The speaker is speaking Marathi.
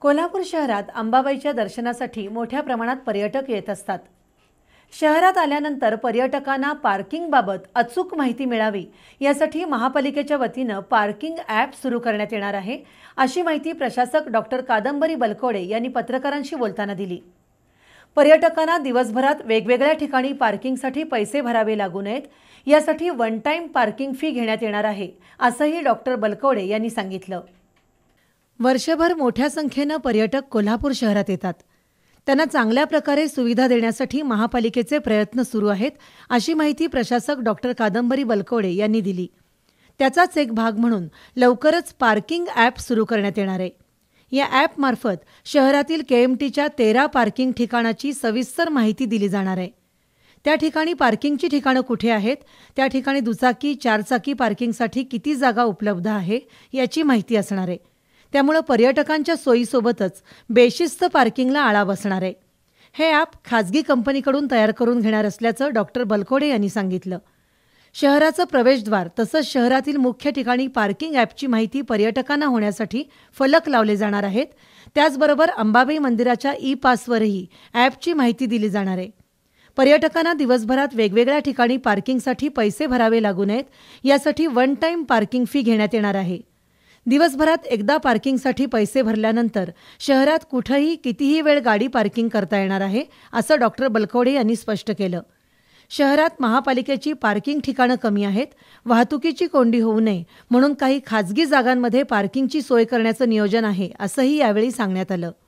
कोल्हापूर शहरात अंबाबाईच्या दर्शनासाठी मोठ्या प्रमाणात पर्यटक येत असतात शहरात आल्यानंतर पर्यटकांना पार्किंगबाबत अचूक माहिती मिळावी यासाठी महापालिकेच्या वतीनं पार्किंग ॲप सुरू करण्यात येणार आहे अशी माहिती प्रशासक डॉक्टर कादंबरी बलकोडे यांनी पत्रकारांशी बोलताना दिली पर्यटकांना दिवसभरात वेगवेगळ्या ठिकाणी पार्किंगसाठी पैसे भरावे लागू नयेत यासाठी वन टाईम पार्किंग फी घेण्यात येणार आहे असंही डॉक्टर बलकवडे यांनी सांगितलं वर्षभर मोठ्या संख्येनं पर्यटक कोल्हापूर शहरात येतात त्यांना चांगल्या प्रकारे सुविधा देण्यासाठी महापालिकेचे प्रयत्न सुरू आहेत अशी माहिती प्रशासक डॉक्टर कादंबरी बलकोडे यांनी दिली त्याचाच एक भाग म्हणून लवकरच पार्किंग ॲप सुरू करण्यात येणार आहे या ॲपमार्फत शहरातील के एम टीच्या तेरा पार्किंग ठिकाणाची सविस्तर माहिती दिली जाणार आहे त्या ठिकाणी पार्किंगची ठिकाणं कुठे आहेत त्या ठिकाणी दुचाकी चारचाकी पार्किंगसाठी किती जागा उपलब्ध आहे याची माहिती असणार आहे त्यामुळं पर्यटकांच्या सोयीसोबतच बेशिस्त पार्किंगला आळा बसणार आहे हे ॲप खाजगी कंपनीकडून तयार करून घेणार असल्याचं डॉक्टर बलकोडे यांनी सांगितलं शहराचं प्रवेशद्वार तसंच शहरातील मुख्य ठिकाणी पार्किंग ॲपची माहिती पर्यटकांना होण्यासाठी फलक लावले जाणार आहेत त्याचबरोबर अंबाबाई मंदिराच्या ई पासवरही ॲपची माहिती दिली जाणार आहे पर्यटकांना दिवसभरात वेगवेगळ्या ठिकाणी पार्किंगसाठी पैसे भरावे लागू नयेत यासाठी वन टाईम पार्किंग फी घेण्यात येणार आहे दिवसभरात एकदा पार्किंगसाठी पैसे भरल्यानंतर शहरात कुठंही कितीही वेळ गाडी पार्किंग करता येणार आहे असं डॉक्टर बलकवडे यांनी स्पष्ट केलं शहरात महापालिकेची पार्किंग ठिकाणं कमी आहेत वाहतुकीची कोंडी होऊ नये म्हणून काही खाजगी जागांमध्ये पार्किंगची सोय करण्याचं नियोजन आहे असंही यावेळी सांगण्यात आलं